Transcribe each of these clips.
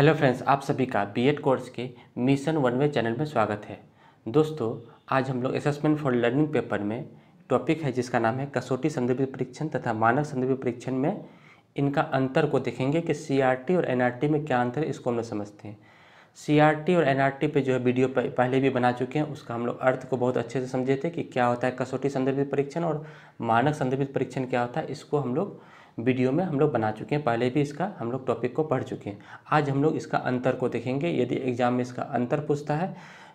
hello friends आप सभी का बीएड कोर्स के मिशन वन वे चैनल में स्वागत है दोस्तों आज हम लोग असेसमेंट फॉर लर्निंग पेपर में टॉपिक है जिसका नाम है कसौटी संदर्भ परीक्षण तथा मानक संदर्भ परीक्षण में इनका अंतर को देखेंगे कि सीआरटी और एनआरटी में क्या अंतर है इसको हम लोग समझते हैं सी और एन पे जो है वीडियो पहले भी बना चुके हैं उसका हम लोग अर्थ को बहुत अच्छे से समझे थे कि क्या होता है कसौटी संदर्भित परीक्षण और मानक संदर्भित परीक्षण क्या होता है इसको हम लोग वीडियो में हम लोग बना चुके हैं पहले भी इसका हम लोग टॉपिक को पढ़ चुके हैं आज हम लोग इसका अंतर को देखेंगे यदि एग्जाम में इसका अंतर पूछता है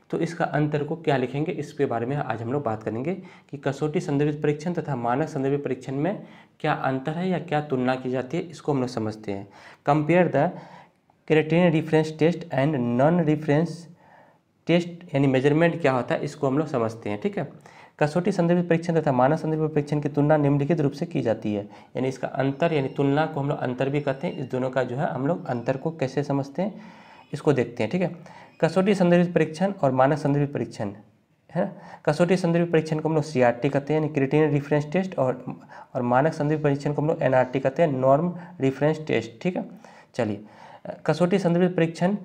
तो इसका अंतर को क्या लिखेंगे इसके बारे में आज हम लोग बात करेंगे कि कसौटी संदर्भित परीक्षण तथा मानक संदर्भित परीक्षण में क्या अंतर है या क्या तुलना की जाती है इसको हम लोग समझते हैं compare the criterion reference test and non reference test यानी मेजरमेंट क्या होता है इसको हम लोग समझते हैं ठीक है कसौटी संदर्भित परीक्षण तथा मानव संदर्भित परीक्षण की तुलना निम्नलिखित रूप से की जाती है यानी इसका अंतर यानी तुलना को हम लोग अंतर भी कहते हैं इस दोनों का जो है हम लोग अंतर को कैसे समझते हैं इसको देखते हैं ठीक है कसौटी संदर्भित परीक्षण और मानव संदर्भित परीक्षण है ना कसौटी संदर्भित परीक्षण को हम लोग सी कहते हैं यानी क्रिटेरियन रिफरेंस टेस्ट और और मानक संदर्भित परीक्षण को हम लोग एन कहते हैं नॉर्म रिफरेंस टेस्ट ठीक है चलिए कसौटी संदर्भित परीक्षण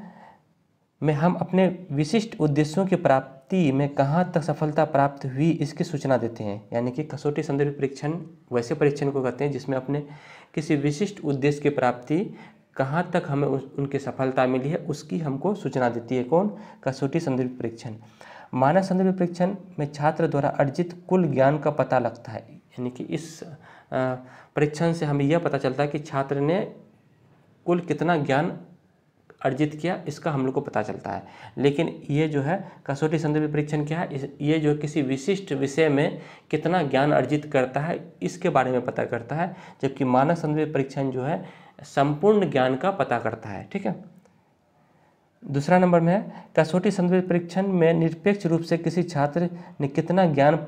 में हम अपने विशिष्ट उद्देश्यों की प्राप्त प्राप्ति में कहाँ तक सफलता प्राप्त हुई इसकी सूचना देते हैं यानी कि कसौटी संदर्भ परीक्षण वैसे परीक्षण को कहते हैं जिसमें अपने किसी विशिष्ट उद्देश्य की प्राप्ति कहाँ तक हमें उनकी सफलता मिली है उसकी हमको सूचना देती है कौन कसौटी संदर्भ परीक्षण मानव संदर्भ परीक्षण में छात्र द्वारा अर्जित कुल ज्ञान का पता लगता है यानी कि इस परीक्षण से हमें यह पता चलता है कि छात्र ने कुल कितना ज्ञान अर्जित किया इसका हम लोग को पता चलता है लेकिन ये जो है कसौटी संदर्भ परीक्षण क्या है ये जो किसी विशिष्ट विषय में कितना ज्ञान अर्जित करता है इसके बारे में पता करता है जबकि मानव संदर्भ परीक्षण जो है संपूर्ण ज्ञान का पता करता है ठीक है दूसरा नंबर में है कसौटी संदर्भ परीक्षण में निरपेक्ष रूप से किसी छात्र ने कितना ज्ञान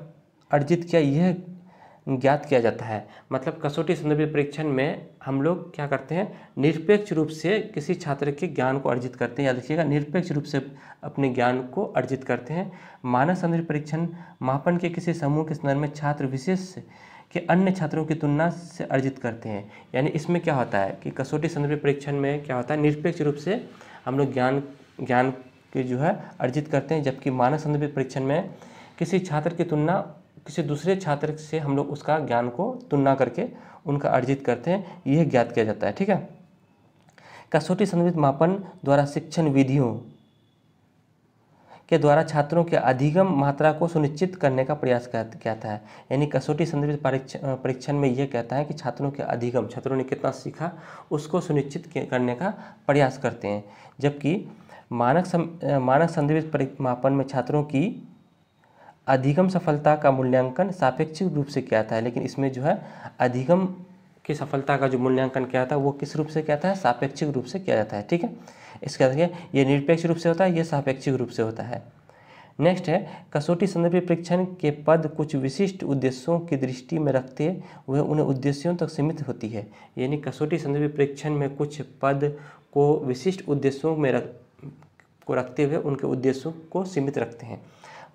अर्जित किया यह ज्ञात किया जाता है मतलब कसौटी संदर्भ परीक्षण में हम लोग क्या करते हैं निरपेक्ष रूप से किसी छात्र के ज्ञान को अर्जित करते हैं या देखिएगा निरपेक्ष रूप से अपने ज्ञान को अर्जित करते हैं मानव संदर्भ परीक्षण मापन के किसी समूह के संदर्भ में छात्र विशेष के अन्य छात्रों की तुलना से अर्जित करते हैं यानी इसमें क्या होता है कि कसौटी संदर्भ परीक्षण में क्या होता है निरपेक्ष रूप से हम लोग ज्ञान ज्ञान के जो है अर्जित करते हैं जबकि मानव संदर्भ परीक्षण में किसी छात्र की तुलना किसी दूसरे छात्र से हम लोग उसका ज्ञान को तुलना करके उनका अर्जित करते हैं यह ज्ञात किया जाता है ठीक है कसौटी संबंधित मापन द्वारा शिक्षण विधियों के द्वारा छात्रों के अधिगम मात्रा को सुनिश्चित करने का प्रयास कहता है यानी कसौटी संदर्भित परीक्षण में यह कहता है कि छात्रों के अधिगम छात्रों ने कितना सीखा उसको सुनिश्चित करने का प्रयास करते हैं जबकि मानक सम, मानक संदर्भित परिमापन में छात्रों की अधिगम सफलता का मूल्यांकन सापेक्षिक रूप से किया था लेकिन इसमें जो है अधिगम की सफलता का जो मूल्यांकन किया था वो किस रूप से किया था सापेक्षिक रूप से किया जाता है ठीक है इसके देखिए ये निरपेक्ष रूप से होता है ये सापेक्षिक रूप से होता है नेक्स्ट है कसौटी संदर्भ परीक्षण के पद कुछ विशिष्ट उद्देश्यों की दृष्टि में रखते हुए उन्हें उद्देश्यों तक सीमित होती है यानी कसौटी संदर्भ परीक्षण में कुछ पद को विशिष्ट उद्देश्यों में रख को रखते हुए उनके उद्देश्यों को सीमित रखते हैं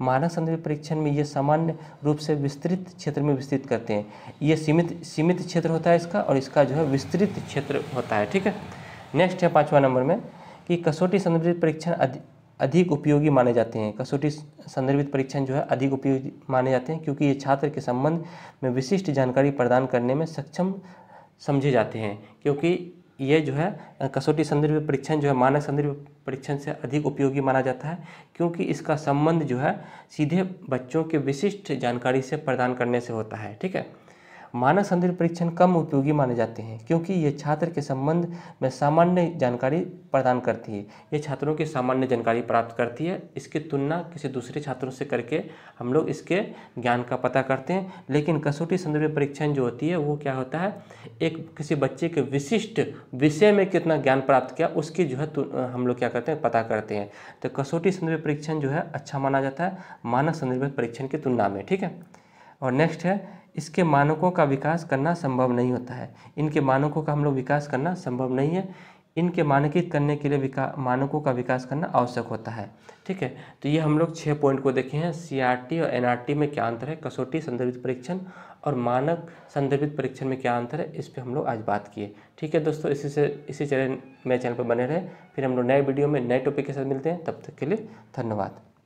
मानक संदर्भ परीक्षण में ये सामान्य रूप से विस्तृत क्षेत्र में विस्तृत करते हैं ये सीमित सीमित क्षेत्र होता है इसका और इसका जो है विस्तृत क्षेत्र होता है ठीक है नेक्स्ट है पाँचवा नंबर में कि कसौटी संदर्भित परीक्षण अधि, अधिक उपयोगी माने जाते हैं कसौटी संदर्भित परीक्षण जो है अधिक उपयोगी माने जाते हैं क्योंकि ये छात्र के संबंध में विशिष्ट जानकारी प्रदान करने में सक्षम समझे जाते हैं क्योंकि ये जो है कसौटी संदर्भ परीक्षण जो है मानक संदर्भ परीक्षण से अधिक उपयोगी माना जाता है क्योंकि इसका संबंध जो है सीधे बच्चों के विशिष्ट जानकारी से प्रदान करने से होता है ठीक है मानक संदर्भ परीक्षण कम उपयोगी माने जाते हैं क्योंकि ये छात्र के संबंध में सामान्य जानकारी प्रदान करती है ये छात्रों की सामान्य जानकारी प्राप्त करती है इसकी तुलना किसी दूसरे छात्रों से करके हम लोग इसके ज्ञान का पता करते हैं लेकिन कसौटी संदर्भ परीक्षण जो होती है वो क्या होता है एक किसी बच्चे के विशिष्ट विषय में कितना ज्ञान प्राप्त किया उसकी जो है हम लोग क्या करते हैं पता करते हैं तो कसौटी संदर्भ परीक्षण जो है अच्छा माना जाता है मानक संदर्भ परीक्षण की तुलना में ठीक है और नेक्स्ट है इसके मानकों का विकास करना संभव नहीं होता है इनके मानकों का हम लोग विकास करना संभव नहीं है इनके मानकित करने के लिए मानकों का विकास करना आवश्यक होता है ठीक है तो ये हम लोग छः पॉइंट को देखे हैं सीआरटी और एनआरटी में क्या अंतर है कसौटी संदर्भित परीक्षण और मानक संदर्भित परीक्षण में क्या अंतर है इस पर हम लोग आज बात किए ठीक है दोस्तों इसी से इसी चैनल मेरे चैनल पर बने रहे फिर हम लोग नए वीडियो में नए टॉपिक के साथ मिलते हैं तब तक के लिए धन्यवाद